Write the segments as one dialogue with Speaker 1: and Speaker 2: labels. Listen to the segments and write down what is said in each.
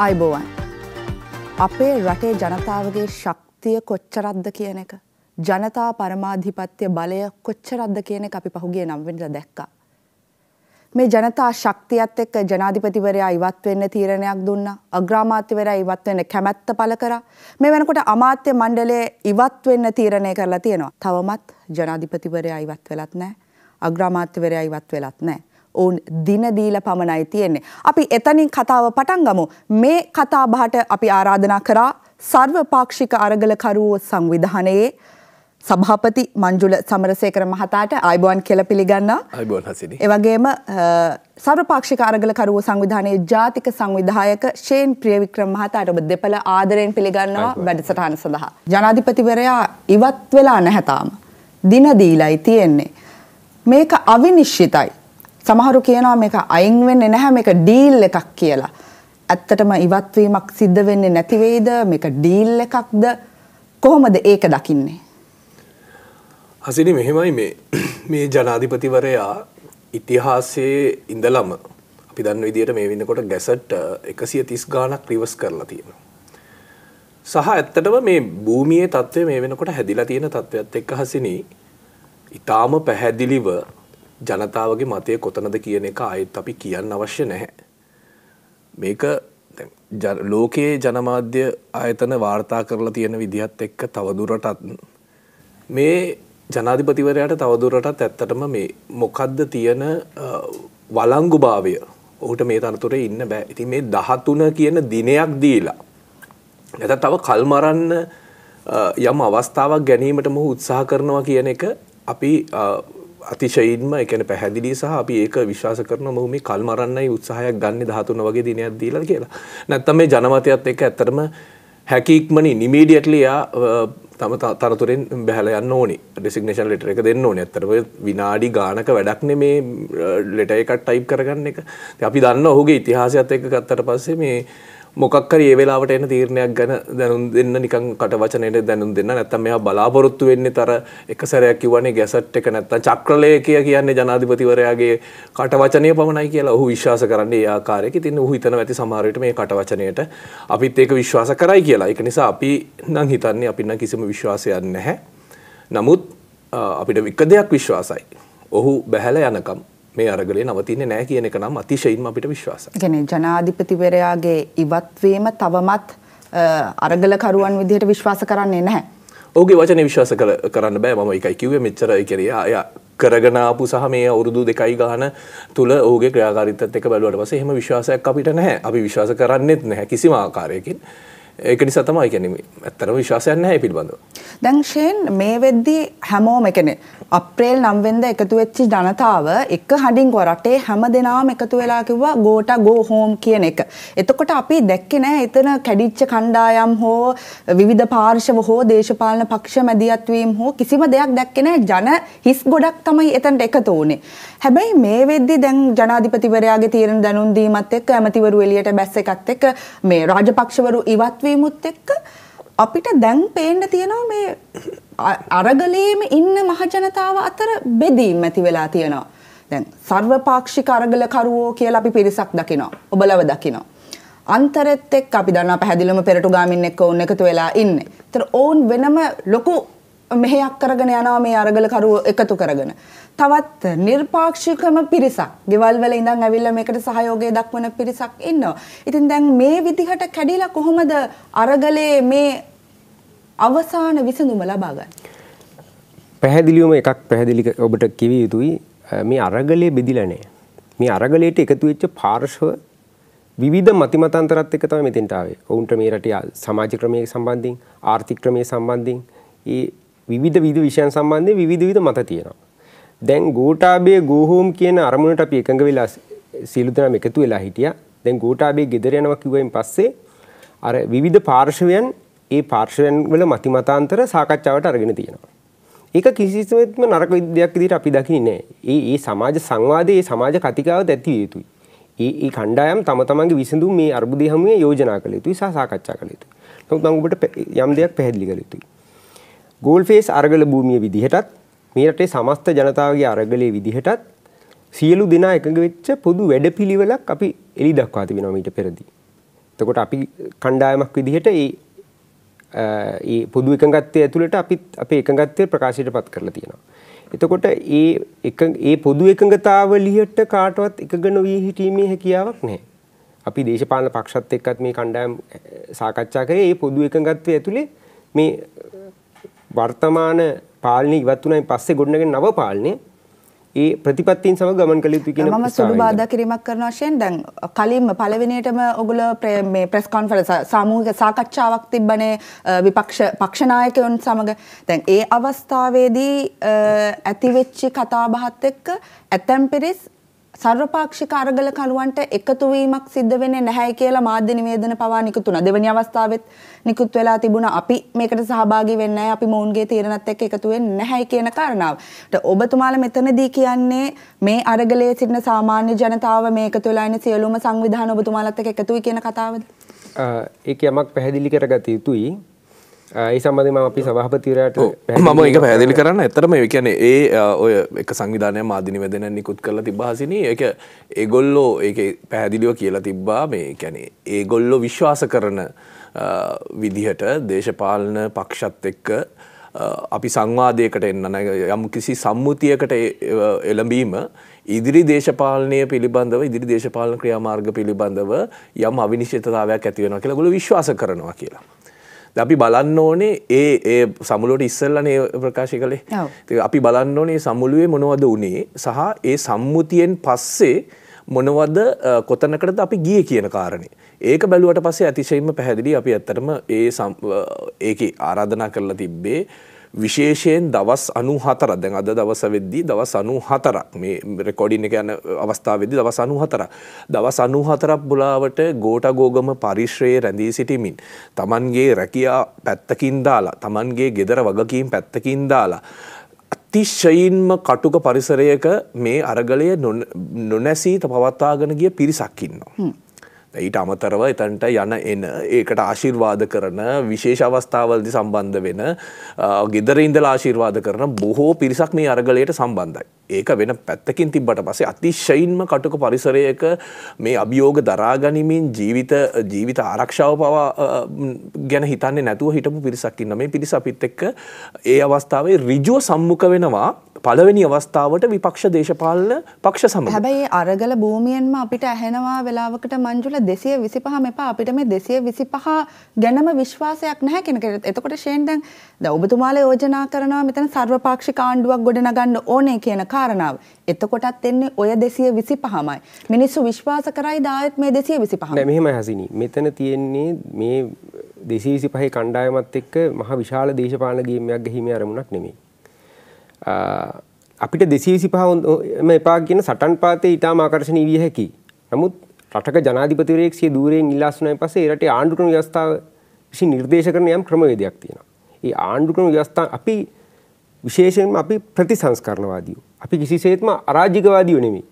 Speaker 1: අයිබෝවන්. අපේ රටේ ජනතාවගේ ශක්තිය කොච්චරද්ද කියන එක. ජනතා පරමාධිපත්‍ය බලය කොච්චරද්ද කියන එක අපි පහුගේ නම්වෙනිට දැක්කා. මේ ජනතා ශක්තියත් එක්ක ජනාධිපතිවරයා ඉවත් වෙන්න තීරණයක් දුන්න අග්‍රාමාත්‍යවරයා ඉවත් වෙන්න කැමැත්ත පළ කරා මේ වෙනකොට අමාත්‍ය මණ්ඩලය ඉවත් වෙන්න තීරණය කරලා තියෙනවා. තවමත් ජනාධිපතිවරයා ඉවත් වෙලත් නැහැ. අග්‍රාමාත්‍යවරයා ඉවත් වෙලත් නැහැ. ඔවුන් දිනදීල පමණයි තියෙන්නේ. අපි එතනින් කතාව පටන්ගමු මේ කතාබහට අපි ආරාධනා කරා සර්වපාක්ෂික අරගලකරුවෝ සංවිධානයේ සභාපති මංජුල සමරසේකර මහතාට අයිබෝන් කෙල පිළිගන්න අයිබෝන් හසිනි. එවගේම සර්වපාක්ෂික අරගලකරුවෝ සංවිධානයේ ජාතික සංවිධායක ෂේන් ප්‍රියවික්‍රම මහතාට ඔබ දෙපළ ආදරයෙන් පිළිගන්නවා වැඩසටහන සඳහා. ජනාධිපතිවරයා ඉවත් වෙලා නැහැ තාම. දින දීලයි තියෙන්නේ. මේක අවිනිශ්චිතයි. සමහරු කියනවා මේක අයින් වෙන්නේ නැහැ මේක ඩීල් එකක් කියලා. ඇත්තටම ඉවත්වීමක් සිද්ධ වෙන්නේ නැති වෙයිද මේක ඩීල් එකක්ද කොහොමද ඒක දකින්නේ?
Speaker 2: හසිනි මෙහෙමයි මේ මේ ජනාධිපතිවරයා ඉතිහාසයේ ඉඳලම අපි දන්න විදිහට මේ වෙනකොට ගැසට් 130 ගාණක් රිවර්ස් කරලා තියෙනවා. සහ ඇත්තටම මේ භූමියේ තත්ත්වය මේ වෙනකොට හැදිලා තියෙන තත්ත්වයක් එක්ක හසිනි ඊටාම පැහැදිලිව ජනතාවගේ මතය කොතනද කියන එක අයත් අපි කියන්න අවශ්‍ය නැහැ. මේක ලෝකයේ ජනමාධ්‍ය ආයතන වාර්තා කරලා තියෙන විදිහත් එක්ක තවදුරටත් මේ ජනාධිපතිවරයට තවදුරටත් ඇත්තටම මේ මොකද්ද තියෙන වලංගුභාවය ඔහුට මේ තනතුරේ ඉන්න බෑ ඉති මේ දහතුන කියන දිනයක් දීලා. ඇත තව කල්මරන්න යම් අවස්ථාවක් ගැනීමට මොහ උත්සාහ කරනවා කියන එක අපි අතිශයින්ම එකන පැහැදිලි සහ අපි ඒක විශ්වාස කරන මොහු මේ කල්මරන්නයි උත්සාහයක් ගන්න ධාතුන වගේ දිනයක් දීලා කියලා. නැත්තම් මේ ජනමතයත් එක්ක ඇත්තටම හැකික්මනි ඉමීඩියට්ලි යා තම තනතුරෙන් බැහැලා යන්න ඕනි. ඩිසිග්නේෂන් ලෙටර් එක දෙන්න ඕනේ. ඇත්තටම විනාඩි ගානක වැඩක් නෙමේ ලෙටර් එකක් ටයිප් කරගන්න එක. ඉතින් අපි දන්න ඔහුගේ ඉතිහාසයත් එක්ක ගත්තට පස්සේ මේ මොකක්කර ඒ වෙලාවට එන තීරණයක් ගැන දැනුම් දෙන්න නිකන් කට වචනයට දැනුම් දෙන්න නැත්නම් මෙයා බලාපොරොත්තු වෙන්නේ තර එක සැරයක් කිව්වනේ ගැසට් එක නැත්නම් චක්‍රලේඛය කියන්නේ ජනාධිපතිවරයාගේ කට වචනය පමණයි කියලා ඔහු විශ්වාස කරන්නේ ඒ ආකාරයක. ඉතින් ඔහු හිතනවා ඇති සමහර විට මේ කට වචනයට අපිත් ඒක විශ්වාස කරයි කියලා. ඒක නිසා අපි නම් හිතන්නේ අපි නම් කිසිම විශ්වාසයක් නැහැ. නමුත් අපිට එක දෙයක් විශ්වාසයි. ඔහු බැහැලා යනකම් මේ අරගලේ නවතින්නේ නැහැ කියන එක නම් අතිශයින්ම අපිට විශ්වාසයි.
Speaker 1: කියන්නේ ජනාධිපතිවරයාගේ ඉවත්වීම තවමත් අරගලකරුවන් විදිහට විශ්වාස කරන්නේ නැහැ.
Speaker 2: ඔහුගේ වචනේ විශ්වාස කරන්න බෑ මම එකයි කිව්වේ මෙච්චරයි කියලා. එයා කරගෙන ආපු සහ මේ අවුරුදු දෙකයි ගාන තුල ඔහුගේ ක්‍රියාකාරීත්වයත් එක බැලුවට පස්සේ එහෙම විශ්වාසයක් අපිට නැහැ. අපි විශ්වාස කරන්නේත් නැහැ කිසිම ආකාරයකින්. ඒක නිසා තමයි කියන්නේ ඇත්තටම විශ්වාසයක් නැහැ පිළිබඳව.
Speaker 1: දැන් ෂේන් මේ වෙද්දී හැමෝම කියන්නේ අප්‍රේල් 9 වෙනිදා එකතු වෙච්ච ජනතාව එක හඩින් රටේ හැම දිනාම එකතු වෙලා කිව්වා ගෝටා ගෝ හෝම් කියන එක. එතකොට අපි දැක්කේ නැහැ එතන කැඩිච්ච කණ්ඩායම් හෝ විවිධ පාර්ශව හෝ දේශපාලන පක්ෂ මැදිහත් වීම හෝ කිසිම දෙයක් දැක්කේ නැහැ ජන හිස් ගොඩක් තමයි එතනට එකතු වුනේ. හැබැයි මේ වෙද්දී දැන් ජනාධිපතිවරයාගේ තීරණ දැනුම් දීමත් එක්ක ඇමතිවරු එළියට බැස්ස එකත් එක්ක මේ රාජපක්ෂවරු ඉවත් වීමුත් එක්ක අපිට දැන් පේන්න තියෙනවා මේ අරගලයේම ඉන්න මහජනතාව අතර බෙදීම් ඇති වෙලා තියෙනවා. දැන් සර්වපාක්ෂික අරගලකරුවෝ කියලා අපි පිරිසක් දකිනවා. ඔබලව දකිනවා. අන්තරෙත් එක්ක අපි දන්නවා පැහැදිලිවම පෙරටු ගාමින් එක්ක ඕන් එකතු වෙලා ඉන්නේ. ඒතර ඕන් වෙනම ලොකු මෙහෙයක් කරගෙන යනවා මේ අරගලකරුවෝ එකතු කරගෙන. තවත් නිර්පාක්ෂිකම පිරිසක්. ගෙවල් වල ඉඳන් ඇවිල්ලා මේකට සහයෝගය දක්වන පිරිසක් ඉන්නවා. ඉතින් දැන් මේ විදිහට කැඩිලා කොහොමද අරගලේ මේ අවසාන විසඳුම ලබා ගන්න?
Speaker 3: පැහැදිලිවම එකක් පැහැදිලි ඔබට කිව යුතුයි මේ අරගලේ බෙදිලා නැහැ. මේ අරගලයට එකතු වෙච්ච පාර්ශ්ව විවිධ මතිමතාන්තරත් එක්ක තමයි මෙතෙන්ට ආවේ. ඔවුන්ට මේ රටේ සමාජ ක්‍රමයේ සම්බන්ධයෙන්, ආර්ථික ක්‍රමයේ සම්බන්ධයෙන්, ඒ විවිධ විවිධ විෂයන් සම්බන්ධයෙන් විවිධ විවිධ මත තියෙනවා. දැන් ගෝටාබේ ගෝහෝම් කියන අරමුණට අපි එකඟ වෙලා සියලු දෙනාම එකතු වෙලා හිටියා. දැන් ගෝටාබේ ගෙදර යනවා කිව්වෙන් පස්සේ අර විවිධ පාර්ශවයන් ඒ පාර්ශවයන් වල මතිමතාන්තර සාකච්ඡාවට අරගෙන තියෙනවා. ඒක කිසිසේත්ම නරක විද්‍යාවක් විදිහට අපි දකින්නේ නැහැ. ඒ ඒ සමාජ සංවාදයේ සමාජ කතිකාවද ඇති විය යුතුයි. ඒ ඒ කණ්ඩායම් තම තමන්ගේ විසඳුම් මේ අර්බුදය හමුවේ යෝජනා කළ යුතුයි සහ සාකච්ඡා කළ යුතුයි. නමුත් මම ඔබට යම් දෙයක් පැහැදිලි කළ යුතුයි. ගෝල් ෆේස් අරගල භූමිය විදිහටත් මේ රටේ සමස්ත ජනතාවගේ අරගලයේ විදිහටත් සියලු දෙනා එකඟ වෙච්ච පොදු වැඩපිළිවෙලක් අපි එළි දක්වා තිබෙනවා මීට පෙරදී. එතකොට අපි කණ්ඩායමක් විදිහට ඒ ඒ පොදු එකඟත්වයේ ඇතුළට අපිත් අපේ එකඟත්වය ප්‍රකාශයට පත් කරලා තියෙනවා. එතකොට ඒ එක ඒ පොදු එකඟතාවලියට කාටවත් එකඟ නොවී හිටීමේ හැකියාවක් නැහැ. අපි දේශපාලන පක්ෂත් එක්කත් මේ කණ්ඩායම් සාකච්ඡා කරේ ඒ පොදු එකඟත්වයේ ඇතුලේ මේ වර්තමාන පාලනය ඉවත් වුණයින් පස්සේ ගොඩනගෙන නව පාලනය ඒ ප්‍රතිපත්තින් සමග ගමන් කළ යුතු කියන මම සුළු බාධා
Speaker 1: කිරීමක් කරන වශයෙන් දැන් කලින්ම පළවෙනියටම ඔයගොල්ලෝ මේ ප්‍රෙස් කොන්ෆරන්ස් සාමූහික සාකච්ඡාවක් තිබ්බනේ විපක්ෂ පක්ෂ නායකයන් සමග දැන් ඒ අවස්ථාවේදී ඇතිවෙච්ච කතාබහත් එක්ක ඇතැම් පිරිස් සර්වපාක්ෂික අරගලකරුවන්ට එකතු වීමක් සිද්ධ වෙන්නේ නැහැ කියලා මාධ්‍ය නිවේදන පවා නිකුත් වුණා. දෙවැනි අවස්ථාවෙත් නිකුත් වෙලා තිබුණා අපි මේකට සහභාගී වෙන්නේ නැහැ. අපි මොවුන්ගේ තීරණات එක්ක එකතු වෙන්නේ නැහැ කියන කාරණාව. ඔබතුමාලා මෙතනදී කියන්නේ මේ අරගලයේ සිටින සාමාන්‍ය ජනතාව මේ එකතු වෙලා ඉන්න සියලුම සංවිධාන ඔබතුමාලත් එක්ක එකතුයි කියන කතාවද?
Speaker 3: ඒක යමක් පැහැදිලි කරගත යුතුයි. ඒ සම්බඳම අපි සභහපතිවරට මම එක පැදිලි
Speaker 2: කරන්න ඇතරම එකන ඒ ඔය එක සංවිධානය මාධිනි වැදෙන නිකුත් කරලා තිබාසින එක ඒගොල්ලෝ ඒ පැහැදිලිව කියලා තිබ්බා මේ කැනේ ඒගොල්ලො විශ්වාස කරන විදිහට දේශපාලන පක්ෂත් එක්ක අපි සංවාදයකට එන්න යම් කිසි සම්මුතියකට එළඹීම ඉදිරි දේශපාලනය පිළිබඳව ඉදිරි දේශපාලන ක්‍රියාමාර්ග පිළිබඳව යම් අවිනිශ්චිතතාවයක් ඇතිවෙනවා කියලා ගොලු විශ්වාස කරනවා කියලා. අපි බලන්න ඕනේ ඒ ඒ සමුලුවට ඉස්සල්ලනේ ප්‍රකාශ කළේ. අපි බලන්න ඕනේ සමුලුවේ මොනවද උනේ සහ ඒ සම්මුතියෙන් පස්සේ මොනවද කොතනකටද අපි ගිය කියන කාරණේ. ඒක බැලුවට පස්සේ අතිශයින්ම පැහැදිලි අපි ඇත්තටම ඒ ඒක ආරාධනා කරලා තිබ්බේ විශේෂයෙන් දවස් අනු හතර දැන් අද දවස වෙද්දී දවස් අනු හතරක් මේ රෙකොඩින් එක යන අවස්ථාවේදී දවස් අනු හතර දවස් අනු හතරක් බුලාවට ගෝටගෝගම පරිශ්‍රයේ රැඳී සිටිමින් තමන්ගේ රැකියා පැත්තකින් දාලා තමන්ගේ ගෙදර වගකීම් පැත්තකින් දාලා අතිශයින්ම කටුක පරිසරයක මේ අරගලය නොනැසී පවත්වාගෙන ගිය පිරිසක් ඉන්නවා. ඊට අමතරව එතන්ට යන එන ඒකට ආශිර්වාද කරන විශේෂ අවස්ථාවල්දි සම්බන්ධ වෙන ගෙදර ඉඳලා ආශිර්වාද කරන බොහෝ පිරිසක් මේ අරගලයට සම්බන්ධයි. ඒක වෙන පැත්තකින් තිබ්බට පස්සේ අතිශයින්ම කටුක පරිසරයක මේ අභියෝග දරාගනිමින් ජීවිත ජීවිත ආරක්ෂාව පවා ගැන හිතන්නේ නැතුව හිටපු පිරිසක් ඉන්න මේ පිරිස අපිත් එක්ක ඒ අවස්ථාවේ ඍජුව සම්මුඛ වෙනවා පළවෙනි අවස්ථාවට විපක්ෂ දේශපාලන පක්ෂ සමඟ.
Speaker 1: හැබැයි අරගල භූමියෙන්ම අපිට ඇහෙනවා වෙලාවකට මංජුල 225 මෙපා අපිට මේ 225 ගැනම විශ්වාසයක් නැහැ කියන කෙනෙක්. එතකොට ෂේන් දැන් දැන් ඔබතුමාලා යෝජනා කරනවා මෙතන සර්වපාක්ෂික ආණ්ඩුවක් ගොඩනගන්න ඕනේ කියන කාරණාව. එතකොටත් එන්නේ ඔය 225මයි. මිනිස්සු විශ්වාස කරයිද ආයෙත් මේ 225? නෑ මෙහෙම
Speaker 3: හැසිනි. මෙතන තියෙන්නේ මේ 225 කණ්ඩායමත් එක්ක මහ විශාල දේශපාලන ගේමයක් ගහිමේ අරමුණක් නෙමෙයි. අපිට දෙසීසි පහම එපා කියන සටන් පාතේ ඉතා ආකර්ශණය විය හැකි. නමුත් රටක ජනාධිපතිවරයෙක් සිය දූරයෙන් ඉල්ලාසුනයි පසේ රට ආණ්ඩුක්‍රම ව්‍යස්ථාව විසි නිර්දේශ කරන යම් ක්‍රමවේදයක් තියෙනවා. ඒ ආණ්ඩුක්‍රම ව්‍යස්ථා අපි විශේෂයෙන්ම අපි ප්‍රතිසංස්කරණවාදියෝ. අපි කිසිසේත්ම අරාජිකවාදියෝ නෙමෙයි.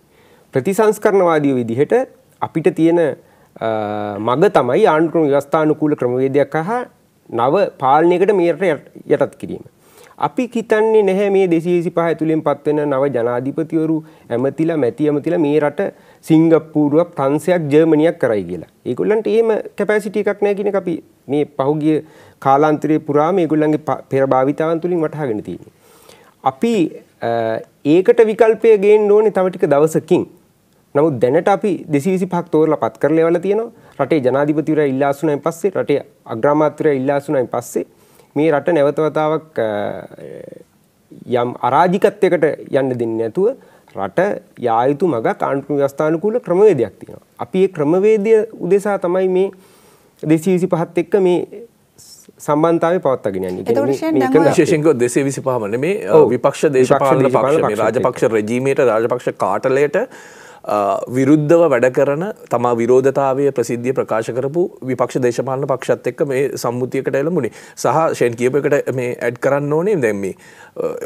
Speaker 3: ප්‍රතිසංස්කරණවාදියෝ විදිහට අපිට තියෙන මග තමයි ආණ්ඩුක්‍රම ව්‍යවස්ථානුකූල ක්‍රමවේදයක් හා නව පාලනයකට මේ යටත් කිරීම. අපි හිතන්නේ නැහැ මේ 225 ඇතුළෙන් පත්වෙන නව ජනාධිපතිවරු ඇමතිලා මැති ඇමතිලා මේ රට සිංගප්පූරුවක් ප්‍රංශයක් ජර්මනියක් කරයි කියලා. ඒගොල්ලන්ට එහෙම කැපැසිටි එකක් නැහැ කියන එක අපි මේ පහුගිය කාලාන්තරයේ පුරාම ඒගොල්ලන්ගේ පෙර භාවිතාවන් තුලින් වටහාගෙන තියෙනවා. අපි ඒකට විකල්පය ගේන්න ඕනේ තව ටික දවසකින්. නමුත් දැනට අපි 225ක් තෝරලා පත් කරලා යවලා තියෙනවා. රටේ ජනාධිපතිවරයා ඉල්ලා අසුනයින් පස්සේ රටේ අග්‍රාමාත්‍යවරයා ඉල්ලා අසුනයින් පස්සේ මේ රට නැවතවතාවක් යම් අරාජිකත්වයකට යන්න දෙන්න නැතුව රට යායුතු මගක් ආණ්ඩු ව්‍යස්ථානකූල ක්‍රමවේදයක් තියෙනවා. අපි ඒ ක්‍රමවේදය උදෙසා තමයි මේ දෙසී විසි පහත් එක්ක මේ සම්බන්ධාව පවත්වගෙන ශේෂක
Speaker 2: දෙසේ විසි පහමන මේ විපක්ෂ දේශපාලන පක්ෂ රජපක්ෂ රජීමයට රාජපක්ෂ කාටලයට විරුද්ධව වැඩ කරන තමා විරෝධතාවය ප්‍රසිද්ධිය ප්‍රකාශ කරපු විපක්ෂ දේශපාලන පක්ෂත් එක්ක මේ සම්මුතියකට එළමුණේ සහ ෂෙන් කියප එකට මේ ඇඩ් කරන්න ඕනේ දැම්මේ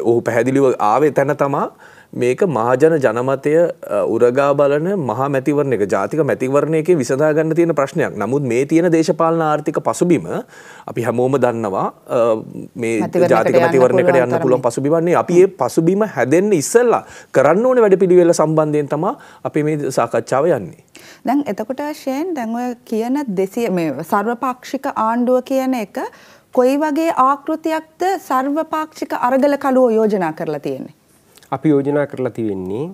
Speaker 2: ඔහු පැහැදිලිව ආවේ තැන තමා මේක මහජන ජනමතය උරගා බලන මහා මැතිවරණ එක ජාතික මැතිවරණයක විසඳා ගන්න තියෙන ප්‍රශ්නයක්. නමුත් මේ තියෙන දේශපාලන ආර්ථික පසුබිම අපි හැමෝම දන්නවා මේ ජාතික මැතිවරණයකට යන්න පුළුවන් පසුබිම වන්නේ අපි මේ පසුබිම හැදෙන්න ඉස්සෙල්ලා කරන්න ඕනේ වැඩපිළිවෙල සම්බන්ධයෙන් තමයි අපි මේ සාකච්ඡාව යන්නේ.
Speaker 1: දැන් එතකොට ශයෙන් දැන් ඔය කියන 200 මේ සර්වපාක්ෂික ආණ්ඩුව කියන එක කොයි වගේ ආකෘතියක්ද සර්වපාක්ෂික අරගල කළුවෝ යෝජනා කරලා තියෙන්නේ?
Speaker 3: අපි යෝජනා කරලා තිබෙන්නේ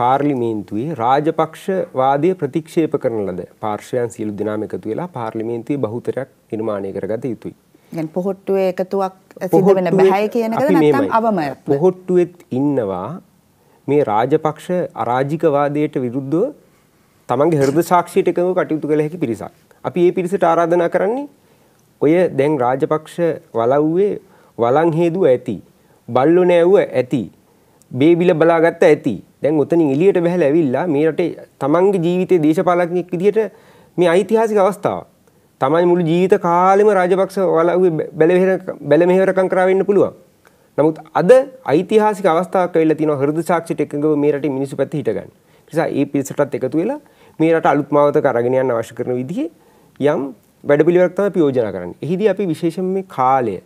Speaker 3: පාර්ලිමේන්තුවේ රාජපක්ෂවාදය ප්‍රතික්ෂේප කරන ලද පාර්ශයන් සියලු දෙනාම එකතු වෙලා පාර්ලිමේන්තුවේ බහුතරයක් නිර්මාණය කරගත යුතුයි.
Speaker 1: දැන් පොහොට්ටුවේ එකතුවක් සිද්ධ වෙන බෑ කියනකද නැත්නම් අවමය.
Speaker 3: පොහොට්ටුවෙත් ඉන්නවා මේ රාජපක්ෂ අරාජිකවාදයට විරුද්ධව තමන්ගේ හෘද සාක්ෂියට එකඟව කටයුතු කළ හැකි පිරිසක්. අපි ඒ පිරිසට ආරාධනා කරන්නේ ඔය දැන් රාජපක්ෂ වලව්වේ වලං හේදුව ඇති. බල්ලො නෑවුව ඇති. බේබිල බලාගත්ත ඇති දැන් උතනින් එලියට බැහැල ඇවිල්ලා මේ රටේ තමන්ගේ ජීවිතයේ දේශපාලකෙක් විදිහට මේ ඓතිහාසික අවස්ථාව. තමයි මුළු ජීවිත කාලෙම රාජපක්ෂ වලව්වේ බැල මෙහෙවරකම් කරා වෙන්න පුළුවන්. නමුත් අද ඓතිහාසික අවස්ථාවක් ඇවිල්ලා තියෙනවා හෘද සාක්ෂිට එකඟව මේ රටේ මිනිස්සු පැත්ත හිටගන්න. ඒ නිසා ඒ පිරිසටත් එකතු වෙලා මේ රට අලුත් මාවතක අරගෙන යන්න අවශ්‍ය කරන විදිහේ යම් වැඩපිළිවෙලක් තමයි අපි යෝජනා කරන්නේ. එහිදී අපි විශේෂයෙන් මේ කාලය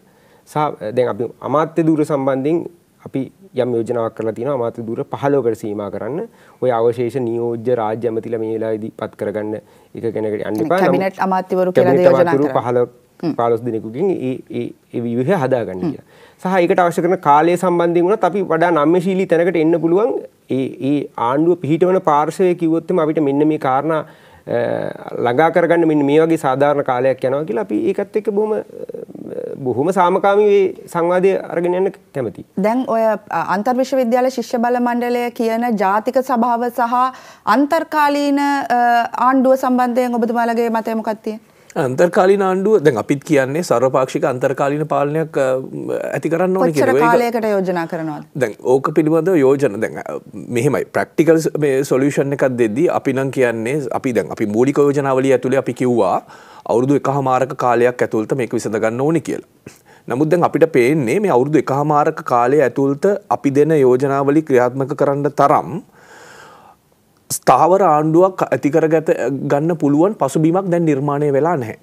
Speaker 3: සහ දැන් අපි අමාත්‍ය දූර සම්බන්ධයෙන් අපි යම් යෝජනාවක් කරලා තියෙනවා අමාත්‍ය දුර 15කට සීමා කරන්න. ওই අවශේෂ නියෝජ්‍ය රාජ්‍ය ඇමතිලා මේ වෙලාවේදී පත් කරගන්න එක කෙනෙකුට යන්න එපා. කැබිනට්
Speaker 1: අමාත්‍යවරු කියලා යෝජනා
Speaker 3: කරා. 15 15 දිනකකින් ඒ ඒ ඒ ව්‍යුහය හදාගන්න කියලා. සහ ඒකට අවශ්‍ය කරන කාලය සම්බන්ධයෙන් වුණත් අපි වඩා නම්‍යශීලී තැනකට එන්න පුළුවන් ඒ ඒ ආණ්ඩුව පිහිටවන පාර්ශවය කිව්වොත් අපිට මෙන්න මේ කාරණා ළඟා කරගන්න මෙන්න මේ වගේ සාධාරණ කාලයක් යනවා කියලා අපි ඒකත් එක්ක බොහොම බොහොම සාමකාමී සංවාදය අරගෙන යන්න කැමති.
Speaker 1: දැන් ඔය අන්තර්විශ්වවිද්‍යාල ශිෂ්‍ය බල මණ්ඩලය කියන ජාතික සභාව සහ අන්තර්කාලීන ආණ්ඩුව සම්බන්ධයෙන් ඔබතුමාලගේ මතය මොකක්ද තියෙන්නේ?
Speaker 2: අන්තර්කාලීන ආණ්ඩුව දැන් අපිත් කියන්නේ සර්වපාක්ෂික අන්තර්කාලීන පාලනයක් ඇති කරන්න ඕනේ කියලා. කොච්චර කාලයකට
Speaker 1: යෝජනා කරනවද?
Speaker 2: දැන් ඕක පිළිබඳව යෝජන දැන් මෙහෙමයි ප්‍රැක්ටිකල් මේ සොලියුෂන් එකක් දෙද්දී අපි නම් කියන්නේ අපි දැන් අපි මූලික යෝජනාවලිය ඇතුලේ අපි කිව්වා අවුරුදු එකහමාරක කාලයක් ඇතුළත මේක විසඳ ගන්න ඕනේ කියලා. නමුත් දැන් අපිට පේන්නේ මේ අවුරුදු එකහමාරක කාලය ඇතුළත අපි දෙන යෝජනාවලි ක්‍රියාත්මක කරන්න තරම් ස්ථාවර ආණ්ඩුවක් ඇතිකර ගත ගන්න පුළුවන් පසුබිමක් දැන් නිර්මාණය වෙලා නැහැ.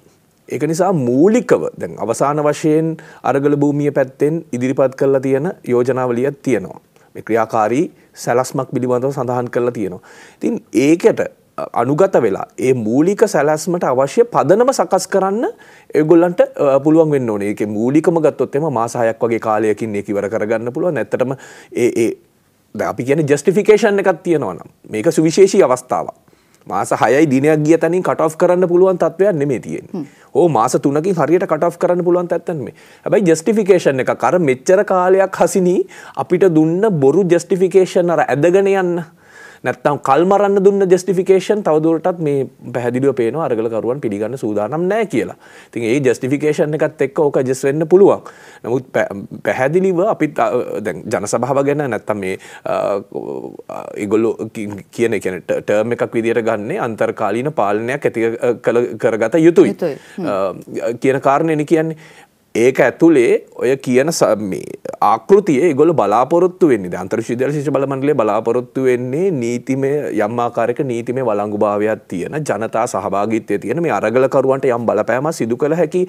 Speaker 2: ඒක නිසා මූලිකව දැන් අවසාන වශයෙන් අරගල භූමිය පැත්තෙන් ඉදිරිපත් කරලා තියෙන යෝජනාවලියක් තියෙනවා. මේ ක්‍රියාකාරී සැලැස්මක් පිළිබඳව සඳහන් කරලා තියෙනවා. ඉතින් ඒකට අනුගත වෙලා ඒ මූලික සැලැස්මට අවශ්‍ය පදනම සකස් කරන්න ඒගොල්ලන්ට පුළුවන් වෙන්න ඕනේ. ඒකේ මූලිකම ගත්තොත් එම මාස 6ක් වගේ කාලයකින් ඒක ඉවර කරගන්න පුළුවන්. ඇත්තටම ඒ ඒ අපි කියන ජස්ටිෆිකේෂන් එකක් තියෙනවා නම් මේක සුවිශේෂී අවස්ථාවක්. මාස 6යි දිනයක් ගිය තැනින් කට් ඔෆ් කරන්න පුළුවන් තත්වයක් නෙමෙයි තියෙන්නේ. ඕ මාස 3කින් හරියට කට් ඔෆ් කරන්න පුළුවන් තත්ත්වයක් නෙමෙයි. හැබැයි ජස්ටිෆිකේෂන් එක කර මෙච්චර කාලයක් හසිනී අපිට දුන්න බොරු ජස්ටිෆිකේෂන් අර ඇදගෙන යන්න. නැත්තම් කල්මරන්න දුන්න ජස්ටිෆිකේෂන් තවදුරටත් මේ පැහදිලිව පේන අරගලකරුවන් පිළිගන්න සූදානම් නෑ කියලා තින් ඒ ජස්ටිෆිකේෂන් එකත් එක් ඕක ජෙස් වෙන්න පුළුවන් නමුත් පැහැදිලිව අපි ජනසභාව ගැන නැත්තම් මේ ඉගොල්ලො කියන කියන ටර්ම එකක් විදියට ගන්නේ අන්තර්කාලීන පාලනයක් ඇති කරගත යුතුයි කියන කාරණයන කියන්නේ ඒක ඇතුළේ ඔය කියන ආකෘතිය ගොල බලාපොරොත්තු වෙන්නේ අන්තර්ශීදල ශිෂ බලමන්ඩලේ බලාපොරොත්තු වෙන්නේ නීතිමය යම්මාකාරක නීතිමය වලංගු භාවයක් තියෙන ජනතා සහභාගිත්‍යය තියෙන මේ අරගලකරුවන්ට යම් බලපෑම සිදු කළ හැකි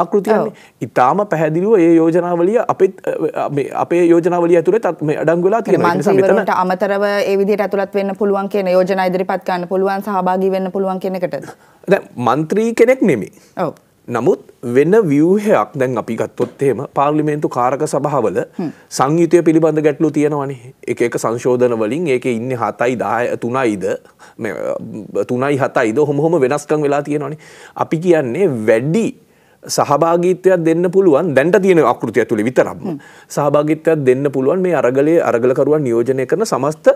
Speaker 2: ආකෘතියන්නේ ඉතාම පැහැදිලිව ඒ යෝජනාවලිය අපත් අපේ යෝජනාවලිය ඇතුළේ තත් මේ අඩංගුලා තියෙනට
Speaker 1: අමතරව ඒවිදිට ඇතුළත් වෙන්න පුළුවන් කියන යෝජනා ඉදිරිපත් ගන්න පුළුවන් සහභාගී වෙන්න පුළුවන් කෙනෙකට
Speaker 2: මන්ත්‍රී කෙනෙක් නෙමේ ඔව නමුත් වෙන ව්‍යවහයක් දැන් අපි ගත්තොත් එහෙම පාර්ලිමේන්තු කාරක සභාවල සංයුතය පිළිබඳ ගැටලු තියෙනවනේ. එක එක සංශෝධන වලින් ඒකේ ඉන්නේ 7යි 10යි 3යිද මේ 3යි 7යිද ඔහොම ඔහොම වෙනස්කම් වෙලා තියෙනවනේ. අපි කියන්නේ වැඩි සහභාගීත්වයක් දෙන්න පුළුවන් දැන්ට තියෙන අකෘතිය තුලේ විතරක්ම සහභාගීත්වයක් දෙන්න පුළුවන් මේ අරගලයේ අරගලකරුවන් නියෝජනය කරන සමස්ත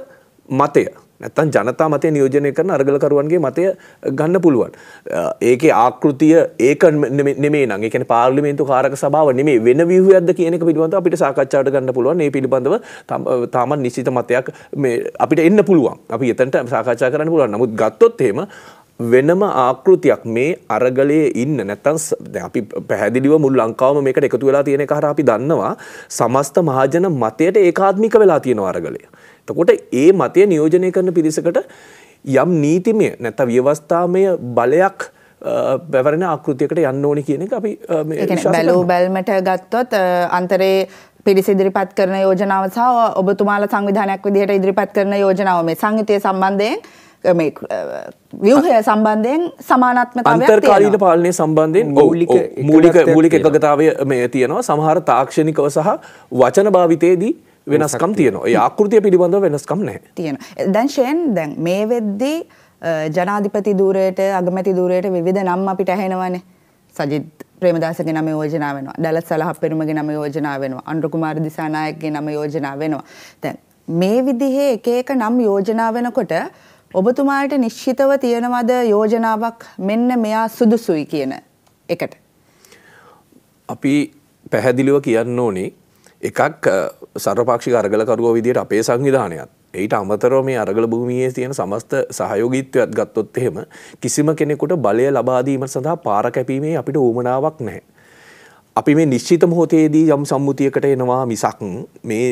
Speaker 2: මතය නැත්තම් ජනතා මතය නියෝජනය කරන අරගලකරුවන්ගේ මතය ගන්න පුළුවන්. ඒකේ ආකෘතිය ඒක නෙමේ නම් ඒ කියන්නේ පාර්ලිමේන්තු කාරක සභාව නෙමේ වෙන ව්‍යුහයක්ද කියන එක පිළිබඳව අපිට සාකච්ඡාවට ගන්න පුළුවන්. මේ පිළිබඳව තාමත් නිශ්චිත මතයක් මේ අපිට එන්න පුළුවන්. අපි එතනට සාකච්ඡා කරන්න පුළුවන්. නමුත් ගත්තොත් එහෙම වෙනම ආකෘතියක් මේ අරගලයේ ඉන්න නැත්තම් අපි පැහැදිලිව මුළු ලංකාවම මේකට එකතු වෙලා තියෙන එක හරහා අපි දන්නවා සමස්ත මහජන මතයට ඒකාත්මික වෙලා තියෙනවා අරගලය. තකොට ඒ මතය නියෝජනය කරන පිරිසකට යම් නීතිමය නැත ව්‍යවස්ථාමය බලයක් පැවරෙන ආකෘතියකට යන්න ඕනි කියන එක අපි බැලූ
Speaker 1: බැල්මට ගත්තොත් අන්තරේ පිරිස ඉදිරිපත් කරන යෝජනාව සහ ඔබතුමාලා සංවිධානයක් විදිහට ඉදිරිපත් කරන යෝජනාව මේ සංගීතය සම්බන්ධයෙන් මේ ව්‍යූහය සම්බන්ධයෙන් සමානත්මතාවයක් අන්තර්කාලීන
Speaker 2: පාලනය සම්බන්ධයෙන් මූලික මූලික මූලික එකගතාවය මේ තියෙනවා සමහර තාක්ෂණිකව සහ වචන භාවිතයේදී වෙනස්කම් තියනවා ඒ ආකෘතිය පිළිබඳව වෙනස්කම් නැහැ.
Speaker 1: තියෙනවා. දැන් ෂේන් දැන් මේ වෙද්දී ජනාධිපති ධූරයට අගමැති ධූරයට විවිධ නම් අපිට ඇහෙනවනේ. සජිත් ප්‍රේමදාසගේ නම යෝජනා වෙනවා. ඩලත් සලහ පෙරුමගේ නම යෝජනා වෙනවා. අනුර කුමාර දිසානායකගේ නම යෝජනා වෙනවා. දැන් මේ විදිහේ එක එක නම් යෝජනා වෙනකොට ඔබතුමාට නිශ්චිතව තියෙනවද යෝජනාවක් මෙන්න මෙයා සුදුසුයි කියන එකට.
Speaker 2: අපි පැහැදිලිව කියන්න ඕනේ එකක් සරපක්ෂි අරගලකරුව විදියට අපේ සංවිධානයත් එයිට අමතරව මේ අරගල භූමියේ තියෙන සමස්ත සහයෝගීත්වයක් ගත්තොත් එහෙම කිසිම කෙනෙකුට බලය ලබාදීම සඳහා පාර කැපීමේ අපිට ඌමනාවක් නැහැ. අපි මේ නිශ්චිත මොහොතේදී යම් සම්මුතියකට එනවා මිසක් මේ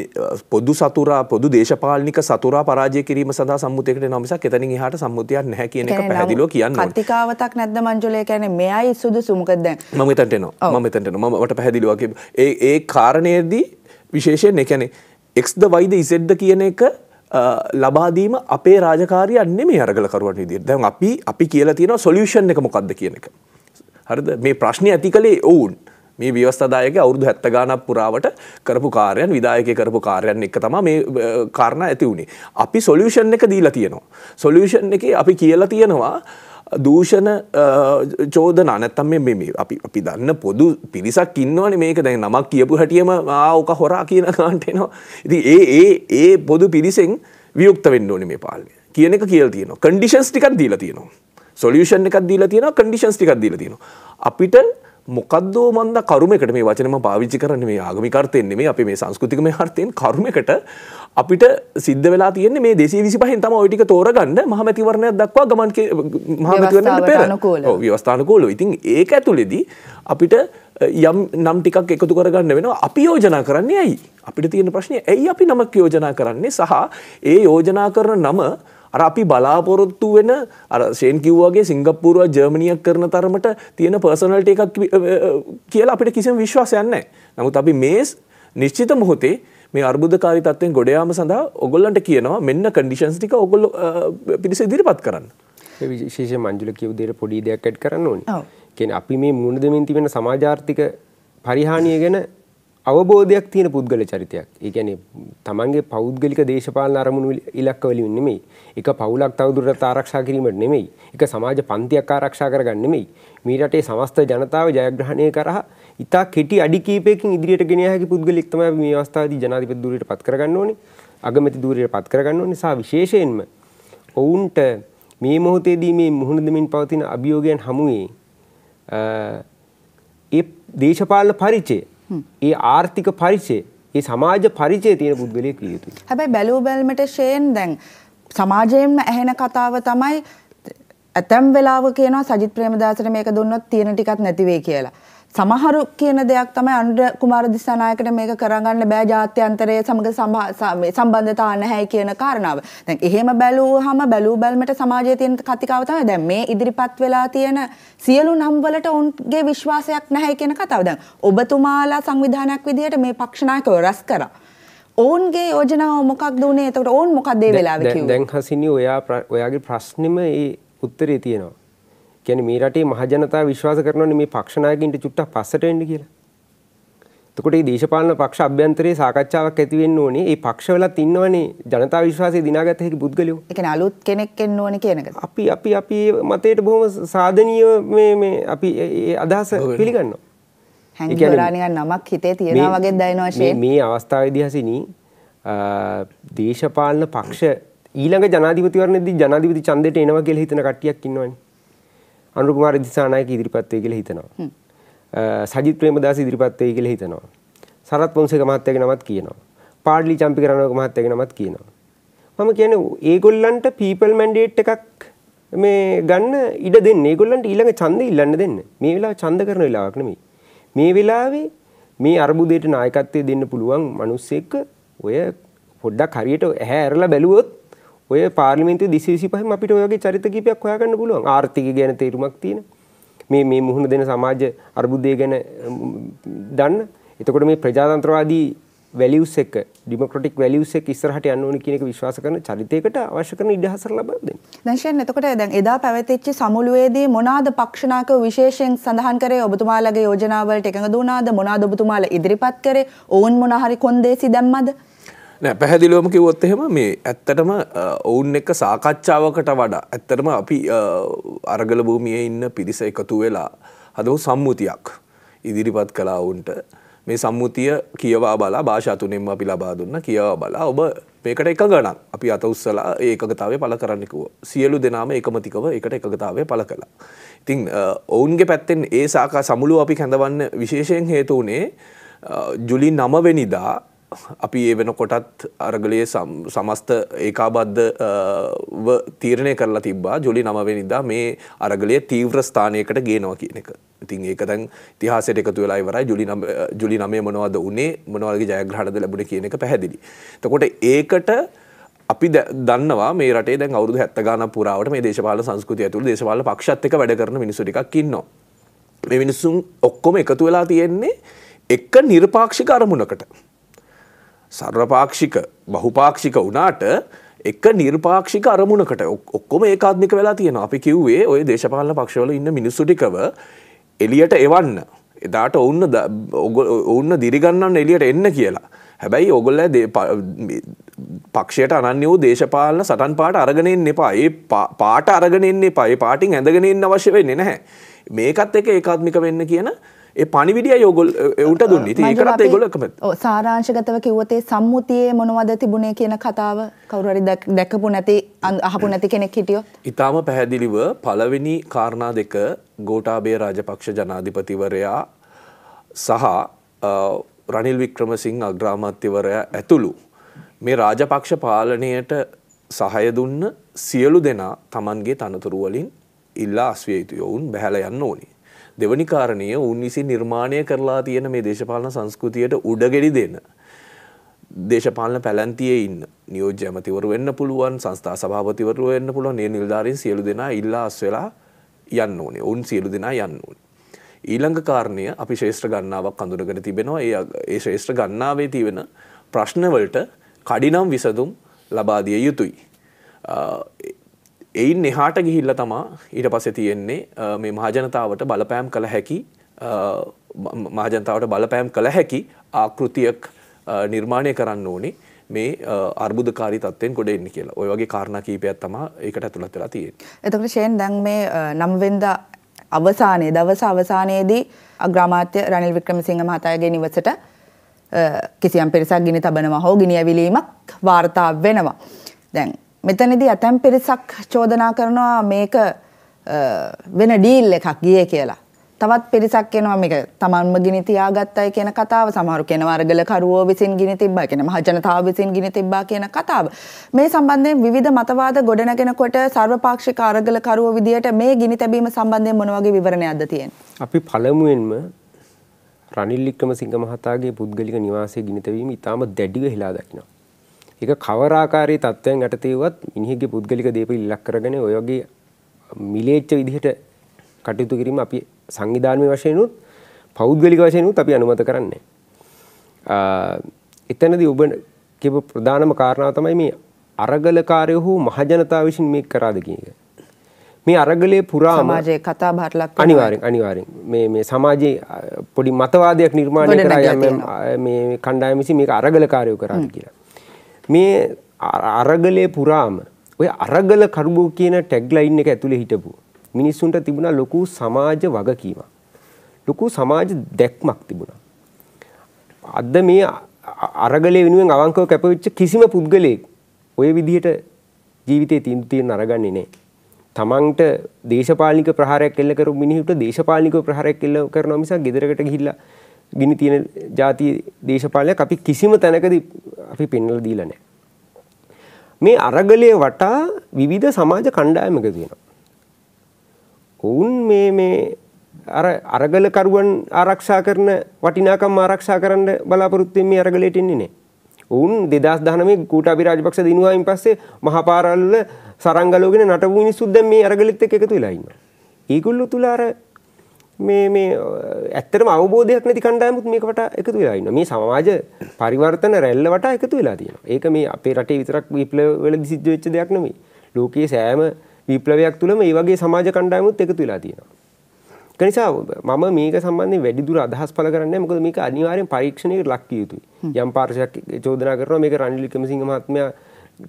Speaker 2: පොදු සතුරා පොදු දේශපාලනික සතුරා පරාජය කිරීම සඳහා සම්මුතියකට එනවා මිසක් එතනින් එහාට සම්මුතියක් නැහැ කියන එක පැහැදිලිව කියන්න ඕනේ.
Speaker 1: කතිකාවතක් නැද්ද මංජුලේ කියන්නේ මෙයයි සුදුසු මොකද දැන්?
Speaker 2: මම එතනට එනවා. මම එතනට එනවා. මම මට පැහැදිලිව කිව්වා. ඒ ඒ කාරණේදී විශේෂයෙන් එකැනෙ එක්ද වයිද ඉසෙද්ද කියන එක ලබාදීම අපේ රාජකාරය නෙමේ අරගලකරුවන් විදිර දැන් අපි අපි කියලා තියෙන සොලියුෂන් එක මොකක්ද කියන එක. හරිද මේ ප්‍රශ්නය ඇති කළේ ඔවුන් මේ ව්‍යවස්ථදායක අවුදු හැත්ත ගානක් පුරාවට කරපු කාරයන් විදායක කරපු කාරයන් එක තම මේ කාරණ ඇති වුණේ. අපි සොලියුෂන් එක දීලා තියෙනවා. සොලියුෂන් එක අපි කියලා තියෙනවා දූෂණ චෝදනා නැත්තම් මේ අපි අපි දන්න පොදු පිරිසක් ඉන්නවන මේක දැන් නමක් කියපු හැටියම ඕක හොරා කියන කාන්ටයනවා ඉති ඒ ඒ ඒ පොදු පිරිසෙන් වියුක්ත වෙන්න ඕනි මේ පාලනය කියන එක කියල් තියෙන කඩිෂන්ස් ටිකක් දීලා තියෙනවා සොලියෂන් එකක් දීලා තියෙන කඩිෂන්ස් ටිකක් දීලා තියෙනවා අපිට මොකද්දෝ මන්ද කරුමකට මේ වචනම පාවිච්චි කරන්නේ මේ ආගමිකර්තයෙන් නෙමෙයි අපි මේ සංස්කෘතික මේ අර්ථයෙන් කරුමකට අපිට සිද්ධ වෙලා තියෙන්නේ මේ 225න් තමයි ওই ටික තෝරගන්න මහමැතිවරණයක් දක්වා ගමන් මහමැතිවරණයට පෙර ඔව් ව්‍යවස්ථානුකූලව ඉතින් ඒක ඇතුළේදී අපිට යම් නම් ටිකක් එකතු කරගන්න වෙනවා අපි යෝජනා කරන්නේ ඇයි අපිට තියෙන ප්‍රශ්නේ ඇයි අපි නමක් යෝජනා කරන්නේ සහ ඒ යෝජනා කරන නම අර අපි බලාපොරොත්තු වෙන අර ෂේන් කිව්වාගේ සිංගප්පූරුව ජර්මනියක් කරන තරමට තියෙන පර්සනල්ට එකක් කියලා අපිට කිසිම විශ්වාසයක් නැහැ. නමුත් අපි මේ නිශ්චිත මොහොතේ මේ අර්බුදකාරී තත්ත්වයෙන් ගොඩ යාම සඳහා ඔගොල්ලන්ට කියනවා මෙන්න කන්ඩිෂන්ස් ටික ඔගොල්ලෝ පිරිස ඉදිරිපත් කරන්න. ඒ විශේෂයෙන් මංජුල කියපු දෙයට පොඩි දෙයක් ඇඩ් කරන්න ඕනේ. ඔව්. කියන්නේ අපි මේ මුණ
Speaker 3: දෙමින් තිබෙන සමාජාර්ථික පරිහානිය ගැන අවබෝධයක් තියෙන පුද්ගල චරිතයක්. ඒ කියන්නේ තමන්ගේ පෞද්ගලික දේශපාලන අරමුණු ඉලක්කවලින් නෙමෙයි. එක පවුලක් තවදුරටත් ආරක්ෂා කිරීමට නෙමෙයි. එක සමාජ පන්තියක් ආරක්ෂා කරගන්න නෙමෙයි. මේ රටේ සමස්ත ජනතාව ජයග්‍රහණය කරහා ඉතා කෙටි අඩි කිහිපයකින් ඉදිරියට ගෙන යා හැකි පුද්ගලෙක් තමයි මේ අවස්ථාවේදී ජනාධිපති ධූරයට පත් කරගන්න ඕනේ. අගමැති ධූරයට පත් කරගන්න ඕනේ. සා විශේෂයෙන්ම ඔවුන්ට මේ මොහොතේදී මේ මුහුණ දෙමින් පවතින අභියෝගයන් හමුවේ ඒ දේශපාලන පරිචය ඒ ආර්ථික පරිචය ඒ සමාජ පරිචය තියෙන පුද්ගලයෙක් විය යුතුයි.
Speaker 1: හැබැයි බැලූ බැලමට ෂේන් දැන් සමාජයෙන්ම ඇහෙන කතාව තමයි ඇතැම් වෙලාව කියනවා සජිත් ප්‍රේමදාසට මේක දුන්නොත් තියෙන ටිකක් නැති වෙයි කියලා. සමහරු කියන දෙයක් තමයි අනුර කුමාර දිසානායකට මේක කරගන්න බෑ ජාත්‍යන්තරයේ සමග සම්බන්ධතා නැහැ කියන කාරණාව. දැන් එහෙම බැලුවහම බැලූ බැල්මට සමාජයේ තියෙන කතිකාව තමයි දැන් මේ ඉදිරිපත් වෙලා තියෙන සියලු නම් වලට උන්ගේ විශ්වාසයක් නැහැ කියන කතාව. දැන් ඔබතුමාලා සංවිධානයක් විදිහට මේ පක්ෂ නායකව රැස් කරා. ඔවුන්ගේ යෝජනාව මොකක්ද උනේ? එතකොට ඔවුන් මොකක්ද ඒ වෙලාවේ කිව්වේ?
Speaker 3: දැන් හසිනි ඔයා ඔයාගේ ප්‍රශ්නෙම ඒ උත්තරේ තියෙනවා. කියන්නේ මේ රටේ මහජනතාව විශ්වාස කරනවනේ මේ පක්ෂ නායකින්ට චුට්ටක් පස්සට වෙන්න කියලා. එතකොට මේ දේශපාලන පක්ෂ අභ්‍යන්තරයේ සාකච්ඡාවක් ඇති වෙන්න ඕනේ. මේ පක්ෂවලත් ඉන්නවනේ ජනතා විශ්වාසය දිනාගත හැකි පුද්ගලයෝ.
Speaker 1: ඒ කියන්නේ අලුත් කෙනෙක් එන්න ඕනේ කියන එකද?
Speaker 3: අපි අපි අපි මතයට බොහොම සාධනීය මේ මේ අපි අදහස පිළිගන්නවා. හැංගිලානික
Speaker 1: නමක් හිතේ තියෙනවා වගේ දැනෙනවා ෂේන්.
Speaker 3: මේ අවස්ථාවේදී දිහසිනී දේශපාලන පක්ෂ ඊළඟ ජනාධිපතිවරණයේදී ජනාධිපති ඡන්දයට එනවා කියලා හිතන කට්ටියක් ඉන්නවනේ. අනුරුකුමාර දිසානායක ඉදිරිපත් වෙයි කියලා හිතනවා. සජිත් ප්‍රේමදාස ඉදිරිපත් වෙයි කියලා හිතනවා. සරත් පොන්සේක මහත්තයාගේ නමත් කියනවා. පාඩ්ලි චම්පිකරණෝක මහත්තයාගේ නමත් කියනවා. මම කියන්නේ ඒගොල්ලන්ට පීපල් මැන්ඩේට් එකක් මේ ගන්න ඉඩ දෙන්න. ඒගොල්ලන්ට ඊළඟ ඡන්ද ඉල්ලන්න දෙන්න. මේ වෙලාව ඡන්ද කරන වෙලාවක් නෙමෙයි. මේ වෙලාවේ මේ අර්බුදයට නායකත්වය දෙන්න පුළුවන් මිනිස්සෙක් ඔය පොඩ්ඩක් හරියට ඇහැ ඇරලා බැලුවොත් ඔය පාර්ලිමේන්තු දිසිසි පහම අපිට ඔයගේ චරිත කීපයක් හොයාගන්න පුළුවන් ආර්ථික ගැන තේරුමක් තියෙන මේ මේ මුහුණ දෙන සමාජ අර්බුදය ගැන දන්න එතකොට මේ ප්‍රජාතන්ත්‍රවාදී වැලියස් එක ඩිමක්‍රටික් වැලියස් එක ඉස්සරහට යන්න ඕන කියන එක විශ්වාස කරන චරිතයකට අවශ්‍ය කරන ඉඩහසර ලබා දෙන්න.
Speaker 1: දැන් එතකොට දැන් එදා පැවතිච්ච සමුළුවේදී මොනවාද පක්ෂනාක විශේෂයෙන් සඳහන් කරේ ඔබතුමාලගේ යෝජනාවලට එකඟ වුණාද මොනවාද ඔබතුමාලා ඉදිරිපත් කරේ ඕන් මොන හරි කොන්දේසි දැම්මද?
Speaker 2: නෑ පැහැදිලුවම කිවොත් එහෙම මේ ඇත්තටම ඔවුන් එක සාකච්ඡාවකට වඩා ඇත්තටම අපි අරගල භූමියේ ඉන්න පිරිස එකතු වෙලා හදව සම්මුතියක් ඉදිරිපත් කලා ඔවුන්ට මේ සම්මුතිය කියවා බලා භාෂාතුනෙන්ම අපි ලබා දුන්න කියවා බලා ඔබ මේකට එක ගණන් අපි අත උස්සලා ඒ එකගතාවය පළ කරන්නකුව සියලු දෙනාම එකමතිකව එකට එකගතාවය පළ කළා. ඉතිං ඔවුන්ගේ පැත්තෙන් ඒ සාකා සමුළුව අපි කැඳවන්න විශේෂයෙන් හේතු වනේ ජුලි නමවෙනිදා අපි ඒ වෙනකොටත් අරගලයේ සමස්ත ඒකාබද්ධව තීරණය කරලා තිබ්බා ජොලි නමවෙනිදා මේ අරගලය තීව්‍ර ස්ථානයකට ගේනවා කියන එක. ඉතින් ඒක දැන් ඉතිහාසයට එකතු වෙලා ඉවරයි ජුලි ජුලි 9 මොනවද උනේ මොනවගේ ජයග්‍රහණද ලැබුණේ කියන එක පැහැදිලි. එතකොට ඒකට අපි දන්නවා මේ රටේ දැන් අවුරුදු 70 ගානක් පුරාවට මේ දේශපාලන සංස්කෘතිය ඇතුළේ දේශපාලන පක්ෂත් එක්ක වැඩ කරන මිනිස්සු ටිකක් ඉන්නවා. මේ මිනිස්සුන් ඔක්කොම එකතු වෙලා තියෙන්නේ එක නිර්පාක්ෂික අරමුණකට. සර්වපාක්ෂික බහුපාක්ෂික වනාට එක නිර්පාක්ෂික අරමුණකට ඔක්කොම ඒකාත්මික වෙලා තියෙන අපි කිව්වේ ඔය දේශපාලන පක්ෂවල ඉන්න මිනිස්සුටිකව එලියට එවන්න එදාට ඔවුන්න ඔවුන්න දිරිගන්නන්න එලියට එන්න කියලා හැබැයි ඔගොල්ල පක්ෂයට අනන්‍ය වූ දේශපාලන සටන් පාට අරගෙනෙන් එපා ඒ පාට අරගෙනෙන් එපා ඒ පාටින් ඇඳගෙනෙන් අවශ්‍ය වෙන්නේ නැහැ මේකත් එක ඒකාත්මික වෙන්න කියන ඒ පණිවිඩිය යෝගොල් එවුන්ට දුන්නේ. ඉතින් ඒකටත් ඒගොල්ලෝ කැමති.
Speaker 1: ඔව් සාරාංශගතව කිව්වොත් ඒ සම්මුතියේ මොනවද තිබුණේ කියන කතාව කවුරු හරි දැකපු නැති අහපු නැති කෙනෙක් හිටියොත්.
Speaker 2: ඊටාම පැහැදිලිව පළවෙනි කාරණා දෙක ගෝඨාභය රාජපක්ෂ ජනාධිපතිවරයා සහ රනිල් වික්‍රමසිංහ අග්‍රාමාත්‍යවරයා ඇතුළු මේ රාජපක්ෂ පාලනයට සහය දුන්න සියලු දෙනා Tamanගේ තනතුරු වලින් ඉල්ලා අස්විය යුතු යවුන් බහැලා යන්න ඕනේ. දෙවනි කාරණය උන් විසින් නිර්මාණය කරලා තියෙන මේ දේශපාලන සංස්කෘතියට උඩගෙඩි දෙන්න. දේශපාලන පැලැන්තියේ ඉන්න නියෝජ්‍ය ඇමතිවරු වෙන්න පුළුවන් සංස්ථා සභාපතිවරු වෙන්න පුළුවන් මේ නිලධාරීන් සියලු දෙනා ඉල්ලාස් වෙලා යන්න ඕනේ. උන් සියලු දෙනා යන්න ඕනේ. ඊළඟ කාරණය අපි ශේෂ්ත්‍ර ගණනාවක් අඳුරගෙන තිබෙනවා. ඒ ඒ ශේෂ්ත්‍ර ගණනාවේ තිබෙන ප්‍රශ්නවලට කඩිනම් විසඳුම් ලබා දිය යුතුයි. එයින් එහාට ගිහිල්ල තමා ඊට පස්සේ තියෙන්නේ මේ මහජනතාවට බලපෑම් කළ හැකි මහජනතාවට බලපෑම් කළ හැකි ආකෘතියක් නිර්මාණය කරන්න ඕනේ මේ අර්බුදකාරී තත්වයෙන් ගොඩ එන්න කියලා. ඔය වගේ කාරණා කීපයක් තමයි ඒකට ඇතුළත් වෙලා
Speaker 1: තියෙන්නේ. එතකොට ෂේන් දැන් මේ 9 වෙනිදා අවසානයේ දවස අවසානයේදී අග්‍රාමාත්‍ය රනිල් වික්‍රමසිංහ මහතාගේ නිවසට කිසියම් පිරිසක් ගිනි තබනවා හෝ ගිනි ඇවිලීමක් වාර්තා වෙනවා. දැන් මෙතනදී ඇතැම් පිරිසක් චෝදනා කරනවා මේක වෙන ඩීල් එකක් ගියේ කියලා. තවත් පිරිසක් එනවා මේක තමන්ම ගිනි තියාගත්තයි කියන කතාව සමහරු කෙනවා අරගල කරුවෝ විසින් ගිනි තිබ්බා කියන මහජනතාව විසින් ගිනි තිබ්බා කියන කතාව. මේ සම්බන්ධයෙන් විවිධ මතවාද ගොඩනගෙනකොට සර්වපාක්ෂික අරගල කරුවෝ විදියට මේ ගිනි තැබීම සම්බන්ධයෙන් මොන වගේ විවරණයක්ද තියෙන්නේ?
Speaker 3: අපි පළමුවෙන්ම රනිල් වික්‍රමසිංහ මහතාගේ පුද්ගලික නිවාසයේ ගිනි තැබීම ඉතාම දැඩිව හෙලා දකිනවා. එක කවරාකාරී තත්ත්වයන් යටතේවත් මිනිහගේ පුද්ගලික දේප ඉල්ලක් කරගෙන ඔයගේ මිලේච්ච විදිහට කටයුතු කිරීම අපි සංවිධානය වශයනුත් පෞද්ගලික වශයනුත් අපි අනුමත කරන්නේ. එතනද ඔබ කිබ ප්‍රධානම කාරණාව තමයි මේ අරගලකාරය හෝ මහජනතාව විසින් මේ කරාදකික. මේ අරගලේ පුරා සමාජයේ
Speaker 1: කතා බහටලක් අනිවාර්යෙන්
Speaker 3: අනිවාර්යෙන් මේ මේ සමාජයේ පොඩි මතවාදයක් නිර්මාණය කරා යම් මේ කණ්ඩායම විසින් මේක අරගලකාරයෝ කරාද කියලා. මේ අරගලේ පුරාම ඔය අරගල කරුවෝ කියන ටැග්ලයින් එක ඇතුළේ හිටපු මිනිස්සුන්ට තිබුණා ලොකු සමාජ වගකීමක්. ලොකු සමාජ දැක්මක් තිබුණා. අද මේ අරගලේ වෙනුවෙන් අවංකව කැපවෙච්ච කිසිම පුද්ගලයෙක් ඔය විදිහට ජීවිතේ තීන්දුව తీරන අරගන්නේ නැහැ. තමන්ට දේශපාලනික ප්‍රහාරයක් එල්ල කරපු මිනිහෙකුට දේශපාලනික ප්‍රහාරයක් එල්ල කරනවා මිසක් ගෙදරකට ගිහිල්ලා ගිනි තියෙන ಜಾති දේශපාලනයක් අපි කිසිම තැනකදී අපි පෙන්වලා දීලා නැහැ. මේ අරගලයේ වටා විවිධ සමාජ කණ්ඩායමක තියෙනවා. ඔවුන් මේ මේ අර අරගලකරුවන් ආරක්ෂා කරන වටිනාකම් ආරක්ෂා කරන්න බලාපොරොත්තු මේ අරගලයට ඉන්නේ නැහැ. ඔවුන් දෙදස් දහනමේ කූටාබි රාජපක්ෂ දිනුවායින් පස්සේ මහපාරල්ල සරංගලෝගෙන නටපු මිනිස්සුත් දැන් මේ අරගලෙත් එක්ක එකතු වෙලා ඉන්නවා. ඒගොල්ලෝ තුල අර මේ මේ ඇත්තටම අවබෝධයක් නැති කණ්ඩායමුත් මේකට එකතු වෙලා ඉන්නවා. මේ සමාජ පරිවර්තන රැල්ල වටා එකතු වෙලා තියෙනවා. ඒක මේ අපේ රටේ විතරක් විප්ලව වල සිද්ධ වෙච්ච දෙයක් නෙමෙයි. ලෝකයේ සෑම විප්ලවයක් තුළ මේ වගේ සමාජ කණ්ඩායමුත් එකතු වෙලා තියෙනවා. ඒක නිසා මම මේක සම්බන්ධයෙන් වැඩිදුර අදහස් පළ කරන්නේ නැහැ. මොකද මේක අනිවාර්යෙන් පරීක්ෂණයකට ලක් කිය යුතුයි. යම් පාර්ශවයක් චෝදනා කරනවා මේක රනිල් වික්‍රමසිංහ මහත්මයා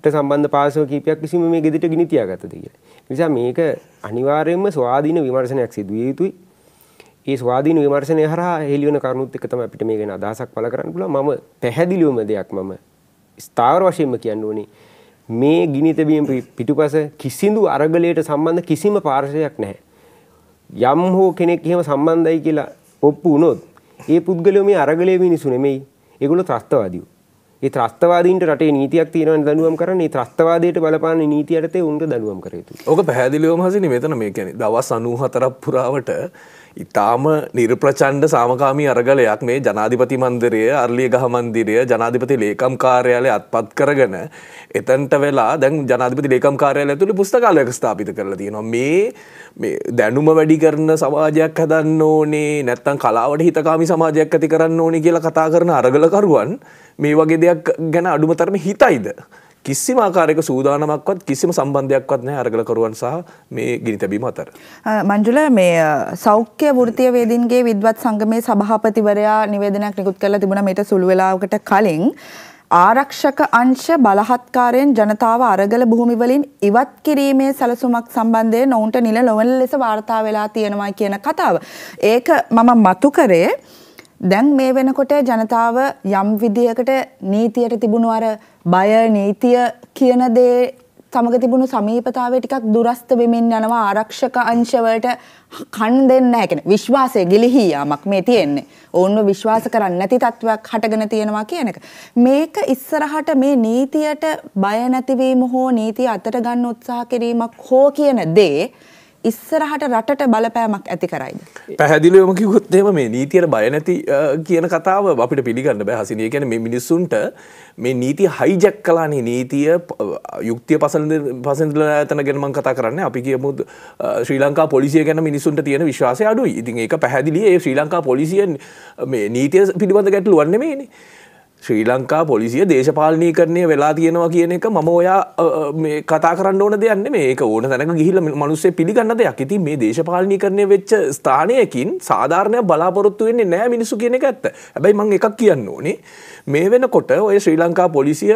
Speaker 3: ට සම්බන්ධ පාසව කීපයක් කිසිම මේ ගෙදිට ගිනිතියා ගතද කියලා. නිසා මේක අනිවාර්යයෙන්ම ස්වාධීන විමර්ශනයක් සිදුවිය යුතුයි. ඒ ස්වාධීන විමර්ශනය හරහා හෙළිවන කරුණුත් එක තමයි අපිට මේ ගැන අදහසක් පළ කරන්න පුළුවන්. මම පැහැදිලිවම දෙයක් මම ස්ථාවර වශයෙන්ම කියන්න ඕනේ මේ ගිනිතැබීම පිටුපස කිසිදු අරගලයට සම්බන්ධ කිසිම පාර්ශවයක් නැහැ. යම් හෝ කෙනෙක් එහෙම සම්බන්ධයි කියලා ඔප්පු වුණොත් ඒ පුද්ගලයෝ මේ අරගලයේ මිනිසු නෙමෙයි. ඒගොල්ලෝ ත්‍රස්තවාදීෝ. ඒ ත්‍රස්තවාදීන්ට රටේ නීතියක් තියෙනවනේ දඬුවම් කරන්න. ඒ ත්‍රස්තවාදයට බලපාන නීති යටතේ උන්ට දඬුවම් කර යුතුයි.
Speaker 2: ඔක පැහැදිලිවම හසිනේ මෙතන මේ කියන්නේ දවස් 94ක් පුරාවට ඉතාම නිර්ප්‍රචන්්ඩ සාමකාමී අරගලයක් මේ ජනාධිපති මන්දිරය අර්ලිය ගහ මන්දිරය ජනාධිපති ලේකම් කාර්යාලය අත්පත් කරගන එතන්ට වෙලා දැන් ජනාධිපති ලේකම් කාරයාල ඇතුළි පුස්තකාලයක ස්ථාපිත කරලා තියෙනවා මේ දැනුම වැඩි කරන සමාජයක් හැදන්න ඕනේ නැත්තන් කලාවට හිතකාමි සමාජයක් ඇති කරන්න ඕනි කියලා කතා කරන අරගලකරුවන් මේ වගේ දෙයක් ගැන අඩුමතරම හිතයිද. කිසිම ආකාරයක සූදානමක්වත් කිසිම සම්බන්ධයක්වත් නැහැ අරගලකරුවන් සහ මේ ගිනි තැබීම අතර.
Speaker 1: මංජුල මේ සෞඛ්‍ය වෘත්තීය වේදින්ගේ විද්වත් සංගමේ සභාපතිවරයා නිවේදනයක් නිකුත් කරලා තිබුණා මේට සුළු වෙලාවකට කලින් ආරක්ෂක අංශ බලහත්කාරයෙන් ජනතාව අරගල භූමි වලින් ඉවත් කිරීමේ සැලසුමක් සම්බන්ධයෙන් ඔවුන්ට නිල නොවන ලෙස වාර්තා වෙලා තියෙනවා කියන කතාව. ඒක මම මතු කරේ දැන් මේ වෙනකොට ජනතාව යම් විදියකට නීතියට තිබුණු අර බය නීතිය කියන දේ සමග තිබුණු සමීපතාවය ටිකක් දුරස්ත වෙමින් යනවා ආරක්ෂක අංශවලට කන් දෙන්නේ නැහැ කියන විශ්වාසය ගිලිහියාමක් මේ තියෙන්නේ. ඕන්ව විශ්වාස කරන්නේ නැති තත්වයක් හටගෙන තියෙනවා කියන එක. මේක ඉස්සරහට මේ නීතියට බය නැතිවීම හෝ නීතිය අතට ගන්න උත්සාහ කිරීමක් හෝ කියන දේ ඉස්සරහට රටට බලපෑමක් ඇති කරයිද.
Speaker 2: පැහැදිලිවම කිව්වොත් එහෙම මේ නීතියට බය නැති කියන කතාව අපිට පිළිගන්න බෑ හසිනිය. කියන්නේ මේ මිනිස්සුන්ට මේ නීතිය හයිජැක් කළානේ නීතිය යුක්තිය පසඳ පසඳලා යතන ගැන මම කතා කරන්නේ. අපි කියමු ශ්‍රී ලංකා පොලිසිය ගැන මිනිස්සුන්ට තියෙන විශ්වාසය අඩුයි. ඉතින් ඒක පැහැදිලියි. ඒ ශ්‍රී ලංකා පොලිසිය මේ නීතිය පිළිබඳ ගැටලුවක් නෙමෙයිනේ. ශ්‍රී ලංකා පොලිසිය දේශපාලනය කරණය වෙලා තියෙනවා කියන එක මම ඔයා කතා කරන්න ඕන දෙයන්න මේක ඕන තැනක ගිහිල මනුස්සේ පිළිගන්න දෙයක් ඉති මේ දේශපාලනය කරණය වෙච්ච ස්ථානයකින් සාධාරණය බලාපොරොත්තු වෙන්නේ නෑ මිනිසු කියන එක ඇත්ත ඇබැයි මං එකක් කියන්න ඕනේ මේ වෙනකොට ඔය ශ්‍රී ලංකා පොලිසිය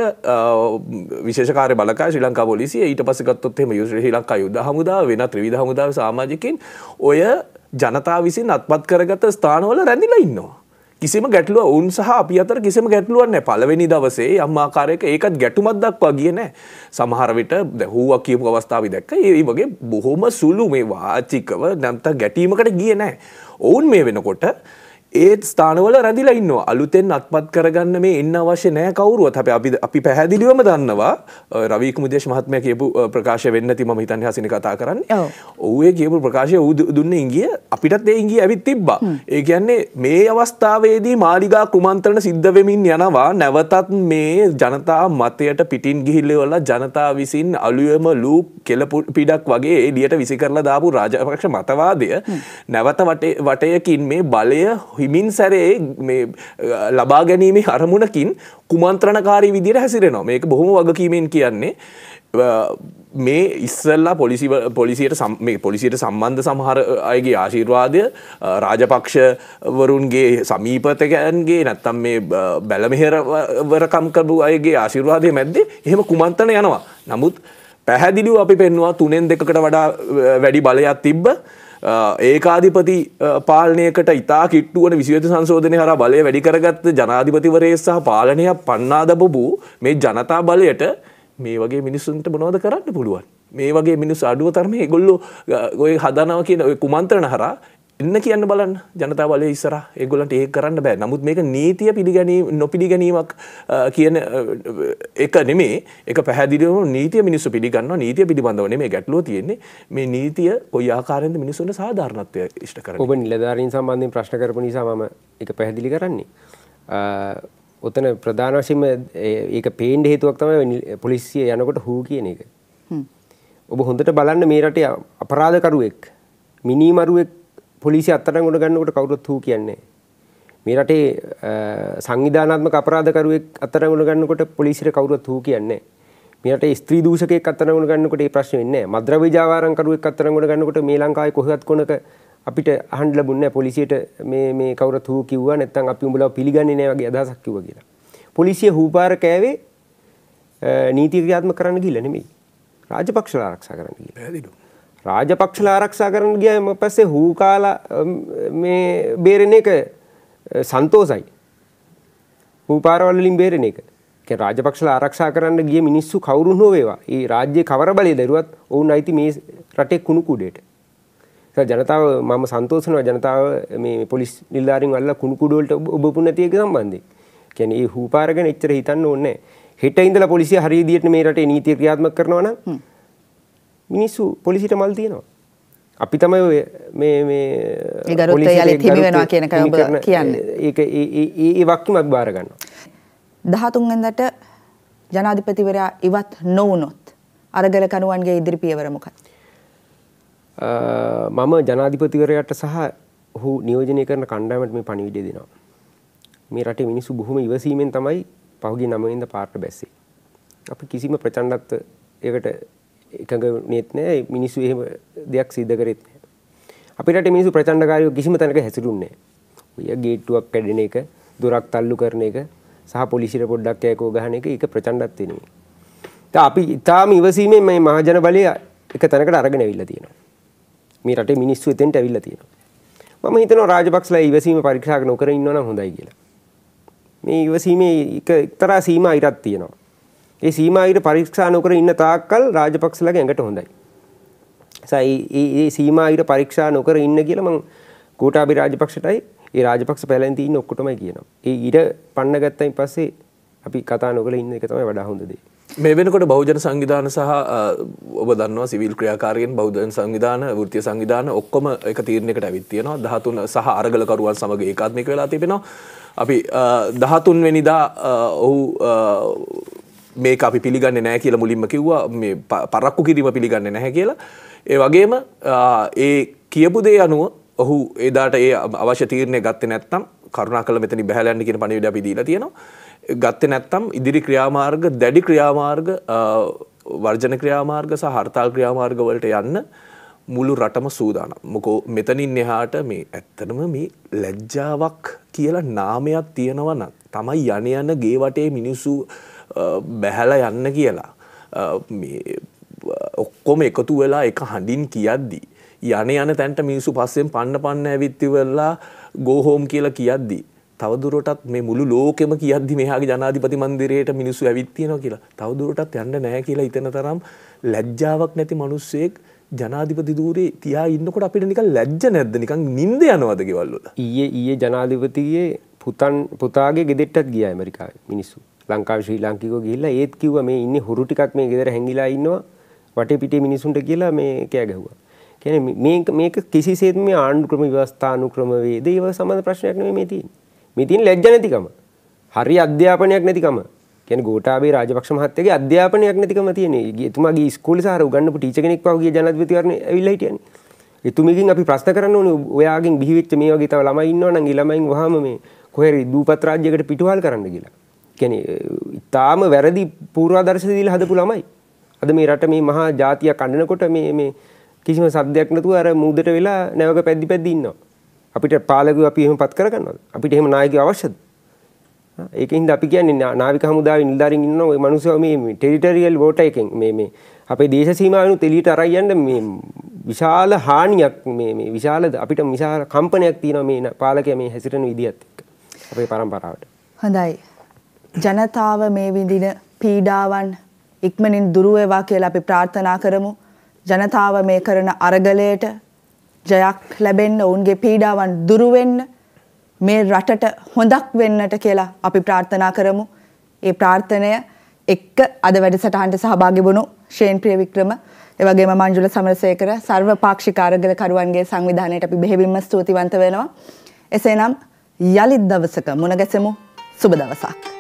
Speaker 2: විශෂකාර බලක ශ්‍රී ලංකා පොලිසිය ඊට පසගත්තොත්හෙම යු ශ්‍රී ලංකා යුද හමුදා වෙන ත්‍රවිධ හමුදාව සාමාජකින් ඔය ජනතා විසින් අත්පත් කරගත ස්ථානවල රැඳිලා ඉන්නවා කිසිම ගැටලුව ඔවුන් සහ අපි අතර කිසිම ගැටලුවක් නැහැ. පළවෙනි දවසේ යම් ආකාරයක ඒකත් ගැටුමක් දක්වා ගියේ නැහැ. සමහර විට හුවා කියපු අවස්ථාවි දැක්ක. ඒ වගේ බොහොම සුළු මේ වාචිකව නැත්නම් ගැටීමකට ගියේ නැහැ. ඔවුන් මේ වෙනකොට ඒත් ස්ථානවල රැඳිලා ඉන්නවා අලුතෙන් අත්පත් කරගන්න මේ එන්න අවශ්‍ය නෑ කවුරුවත් අපි අපි අපි පැහැදිලිවම දන්නවා රවි කුමුදේශ මහත්මයා කියපු ප්‍රකාශය වෙන්න ඇති මම හිතන්නේ හසින කතා කරන්නේ. ඔව් ඒ කියපු ප්‍රකාශය ඌ දුන්නේ ඉංගිය අපිටත් ඒ ඉංගිය ඇවිත් තිබ්බා. ඒ කියන්නේ මේ අවස්ථාවේදී මාලිගා කුමන්ත්‍රණ සිද්ධ වෙමින් යනවා නැවතත් මේ ජනතා මතයට පිටින් ගිහිල්ලා ජනතා විසින් අලුයම ලූප් කෙල පිඩක් වගේ එළියට විසි කරලා දාපු රාජපක්ෂ මතවාදය නැවත වටයකින් මේ බලය බිමින් සැරේ ලබා ගැනීමේ අරමුණකින් කුමන්ත්‍රණකාරී විදිර හැසිරෙනවා මේක බොහොම වගකීමෙන් කියන්නේ මේ ඉස්සල්ලා පොලිසි පොලිසියට මේ පොලිසියට සම්බන්ධ සමහර අයගේ ආශීර්වාදය රාජපක්ෂවරුන්ගේ සමීපතකයන්ගේ නැත්තම් මේ බැලමෙහෙරවරකම් කරපු අයගේ ආශිර්වාදය මැද්දේ එහෙම කුමන්තන යනවා නමුත් පැහැදිලිව අපි පෙන්වා තුනෙන් දෙකට වඩා වැඩි බලයක් තිබ්බ ඒකාධිපති පාලනයකට ඉතා කිට්ටුවන විසිවත සංශෝධනය හර බලය වැඩිකරගත්ත ජනාධිපතිවරේ සහ පාලනය පන්නාදබබූ මේ ජනතා බලයට මේ වගේ මිනිස්සුන්ට මොනෝද කරන්න පුළුවන්. මේ වගේ මිනිස් අඩුව තරම ගොල්ලු ගොය හදනව කියන කුමන්ත්‍රණ හරා එන්න කියන්න බලන්න ජනතාවලය ඉස්සර ඒගොලන්ට ඒ කරන්න බෑ නමුත් මේක නීතිය පිළිගැනීම නොපිළි ගැනීමක් කියන එක නෙමේ එක පැදිලව නීතිය මිනිස්සු පිළිගන්න නීතිය පිළිබඳවන මේ ගැටලෝ තියෙන්නේ මේ නීතිය කොයි ආකාරෙන්ද මිනිසුන්ට සාධාරණත්වය ඉෂ්ට කර ඔබ නිලධාරින් සම්බන්ධයෙන් ප්‍රශ්න කරපු
Speaker 3: නිසාම එක පැහැදිලි කරන්නේ ඔතන ප්‍රධාන වශයෙන්ම ඒක පේන්ඩ හේතුවක් තමයි පොලිසිය යනකොට හූ කියන එක ඔබ හොඳට බලන්න මේ රටේ අපරාධකරුවෙක් මිනීමරුවෙක් පොලිසි අත්තරන් ගොඩ ගන්නකොට කවුරුත් හූ කියන්නේ. මේ රටේ සංවිධානාත්මක අපරාධකරුවෙක් අත්තරන් ගොඩ ගන්නකොට පොලිසියට කවුරුත් හූ කියන්නේ. මේ රටේ ස්ත්‍රී දූෂකයෙක් අත්තරන් ගොඩ ගන්නකොට මේ ප්‍රශ්නේ වෙන්නේ නැහැ. මද්‍රව්‍ය ජාවාරම්කරුවෙක් අත්තරන් ගොඩ ගන්නකොට මේ ලංකාවේ කොහෙවත් කොනක අපිට අහන්න ලැබුණේ නැහැ පොලිසියට මේ මේ කවුරුත් හූ කිව්වා නැත්නම් අපි උඹලව පිළිගන්නේ නැහැ වගේ අදහසක් කිව්වා කියලා. පොලිසිය හූපාර කෑවේ නීති ක්‍රියාත්මක කරන්න ගිහිල්ලා නෙමෙයි. රාජපක්ෂලා ආරක්ෂා කරන්න ගිහිල්ලා. පැහැදිලිව. රාජපක්ෂල ආරක්ෂා කරන්න ගියම පස්සේ හූ කාලා මේ බේරෙන එක සන්තෝසයි. හූ පාරවල් වලින් බේරෙන එක. ඒ රාජපක්ෂල ආරක්ෂා කරන්න ගිය මිනිස්සු කවුරුන් හෝ වේවා. ඒ රාජ්‍යයේ කවර බලය දරුවත් ඔවුන් අයිති මේ රටේ කුණු කුඩේට. ජනතාව මම සන්තෝෂනවා ජනතාව මේ පොලිස් නිලධාරීන් අල්ලලා කුණු කුඩු වලට ඔබපු නැති එක සම්බන්ධයෙන්. කියන්නේ ඒ හූ පාර ගැන එච්චර හිතන්න ඕනේ නැහැ. හෙට ඉඳලා පොලිසිය හරිය විදියට මේ රටේ නීතිය ක්‍රියාත්මක කරනවා නම් මිනිස්සු පොලිසිට මල් තියනවා. අපි තම කියන්න ඒ වක්කමක් බාරගන්න.
Speaker 1: දහතුන්ගදට ජනාධිපතිවරයා ඉවත් නොවනොත් අරගල කනුවන්ගේ ඉදිරි පියවරමකත්.
Speaker 3: මම ජනාධිපතිවරයට සහ හු නියෝජනය කරන කණ්ඩාමට මේ පණිවිඩ දෙනවා. මේ රට මිනිසු බොහොම ඉවසීමෙන් තමයි පහුගේ නමඉද පාර්ට බැස්සේ. අපි කිසිම ප්‍රචන්ඩත්ව ඒකට එකඟ නෙත් නෑ මිනිස්සු එහෙම දෙයක් සිද්ධ කරෙත් නෑ. අපේ රටේ මිනිස්සු ප්‍රචණ්ඩකාරීව කිසිම තැනක හැසිරුන්නේ නෑ. ඔය ගේට්ටුවක් කැඩෙන එක, දොරක් තල්ලු කරන එක සහ පොලිසියට පොඩ්ඩක් කෑකෝ ගහන එක ඒක ප්‍රචණ්ඩත්ව නෙමෙයි. අපි ඉතාම ඉවසීමෙන් මේ මහජන බලය එක තැනකට අරගෙන ඇවිල්ලා තියෙනවා. මේ රටේ මිනිස්සු එතෙන්ට ඇවිල්ලා තියෙනවා. මම හිතනවා රාජපක්ෂලා ඉවසීම පරීක්ෂා නොකර ඉන්නවා නම් හොඳයි කියලා. මේ ඉවසීමේ එක එක්තරා සීමා ඉරක් තියෙනවා. ඒ සීමාහිර පරීක්ෂා නොකර ඉන්න තාක්කල් රාජපක්ෂලගේ ඇඟට හොඳයි. ඒ සීමාහිර පරීක්ෂා නොකර ඉන්න කියලා මං කෝටාබි රාජපක්ෂටයි ඒ රාජපක්ෂ පැලෙන් තියෙන ඔක්කොටමයි කියනවා. ඒ ඉර පන්න ගත්තයින් පස්සේ අපි කතා නොකර ඉන්න එක තමයි වඩා හොඳ දේ.
Speaker 2: මේ වෙනකොට බෞජන සංවිධාන සහ ඔබ දන්නවා සිවිල් ක්‍රියාකාරයෙන් බෞද්ධයන් සංවිධාන වෘතිය සංවිධාන ඔක්කොම එක තීරණයකට ඇවිත් තියෙනවා 13 සහ අරගලකරුවන් සමග ඒකාත්මික වෙලා තිබෙනවා අපි 13 වෙනිදා ඔහු මේ අපි පිළිගන්න නෑ කියලා මුලින්ම කිව්වා මේ පරක්කු කිරීම පිළිගන්න නැහැ කියලා. ඒ වගේම ඒ කියපු දේ අනුව ඔහු එදාට ඒ අවශ්‍ය තීරණය ගත්තේ නැත්නම් කරුණා කළ මෙතනි බැහැලන්න කියන පණිවිඩ අපි දීලා තියෙනවා. ගත්තේ නැත්නම් ඉදිරි ක්‍රියාමාර්ග දැඩි ක්‍රියාමාර්ග වර්ජන ක්‍රියාමාර්ග සහ හර්තාල් ක්‍රියාමාර්ග වලට යන්න මුළු රටම සූදානම්. මොකෝ මෙතනින් එහාට මේ ඇත්තටම මේ ලැජ්ජාවක් කියලා නාමයක් තියෙනවා නම් තමයි යණ යන ගේ වටේ මිනිස්සු බැහැල යන්න කියලා. ඔක්කොම එකතු වෙලා එක හඬින් කියද්දී. යන යන තැන්ට මිනිසු පස්සෙන් පන්න පන්න ඇවිත්තිවෙල්ලා ගෝහෝම් කියලා කියද්දී. තවදුරටත් මේ මුළු ලෝකෙම කියද්දි මෙහාගේ ජනාධිපති මන්දිරයට මිනිස්සු ඇවිත්තියනවා කියලා තවදුරටත් යන්න නෑ කියලා ඉතන තරම් ලැජ්ජාවක් නැති මනුස්සයෙක් ජනාධිපති දූරේ තියා ඉන්නකොට අපිට නිකන් ලැජ්ජ නැද්ද නිකන් නිින්ද යනවද ගෙවල් වල
Speaker 3: ඊයේ ඊයේ ජනාධිපතිගේ පුතන් පුතාගේ ගෙදෙට්ටත් ගියා ඇමරිකාවේ මිනිස්සු ලංකාව ශ්‍රී ලාංකිකෝ ගිහිල්ලා ඒත් කිව්වා මේ ඉන්නේ හුරු ටිකක් මේ ගෙදර හැංගිලා ඉන්නවා වටේ පිටේ මිනිසුන්ට කියලා මේ කෑ ගැහුවා. කියන්නේ මේක මේක කිසිසේත් මේ ආණ්ඩුක්‍රම ව්‍යවස්ථා අනුක්‍රම වේද ඒව සම්බන්ධ ප්‍රශ්නයක් නෙමෙයි මේ තියෙන්නේ. මේ තියෙන ලැජ්ජ නැතිකම. හරි අධ්‍යාපනයක් නැතිකම. කියන්නේ ගෝඨාභය රාජපක්ෂ මහත්තයාගේ අධ්‍යාපනයක් නැතිකම තියෙන්නේ. එතුමාගේ ඉස්කෝලේ සාර උගන්වපු ටීචර් කෙනෙක් වගේ ජනාධිපතිවරණේ ඇවිල්ලා හිටියන්නේ. එතුමකින් අපි ප්‍රශ්න කරන්න ඕනේ ඔයාගෙන් බිහිවෙච්ච මේ වගේ තව ළමයි ඉන්නවා නම් ඊ ළමයින් වහාම මේ කොහේ හරි දූපත් රාජ්‍යයකට පිටුවහල් කරන්න කියලා. කැන ඉතාම වැරදි පූර්වාදර්ශදීල හදපු ළමයි අද මේ රට මේ මහා ජාතිය කණ්ඩනකොට මේ මේ කිසිම සද්‍යයක් නතුව අර මුූදට වෙලා නැවක පැද්දි පැද්දින්නවා අපිට පාලක අපි එහෙම පත් කරගන්නවා අපිට එහෙම නායක අවශ්‍යද ඒකන්ද අපි කියන්නේ නාවික හමුදාව නිධාරින් ඉන්න ඔය මනුසව මේ ටෙරිටරියල් වෝට එකෙන් මේ අපේ දේශ සීමාවනු තෙලීට අරයියන්න මේ විශාල හානියක් මේ විශාල අපිට විශාල කම්පනයක් තියෙන මේ පාලකය මේ හැසිරෙන විදිහත් එක්ක අපේ පරම්පරාවට
Speaker 1: හොඳයි ජනතාව මේ විඳින පීඩාවන් ඉක්මනින් දුරුවවා කියලා අපි ප්‍රාර්ථනා කරමු. ජනතාව මේ කරන අරගලයට ජයක් ලැබෙන්න ඔවුන්ගේ පීඩාවන් දුරුවෙන්න මේ රටට හොඳක් වෙන්නට කියලා අපි ප්‍රාර්ථනා කරමු. ඒ ප්‍රාර්ථනය එක්ක අද වැඩසටහන්ට සහභාගි වුණු ෂේන් ප්‍රියවික්‍රම එවගේම මංජුල සමරසේකර සර්ව පාක්ෂික අරගලකරුවන්ගේ සංවිධානයට අපි බෙහෙවින්ම ස්තුතිවන්ත වෙනවා. එසේනම් යලිත් දවසක මුණ ගැසෙමු සුබ දවසක්.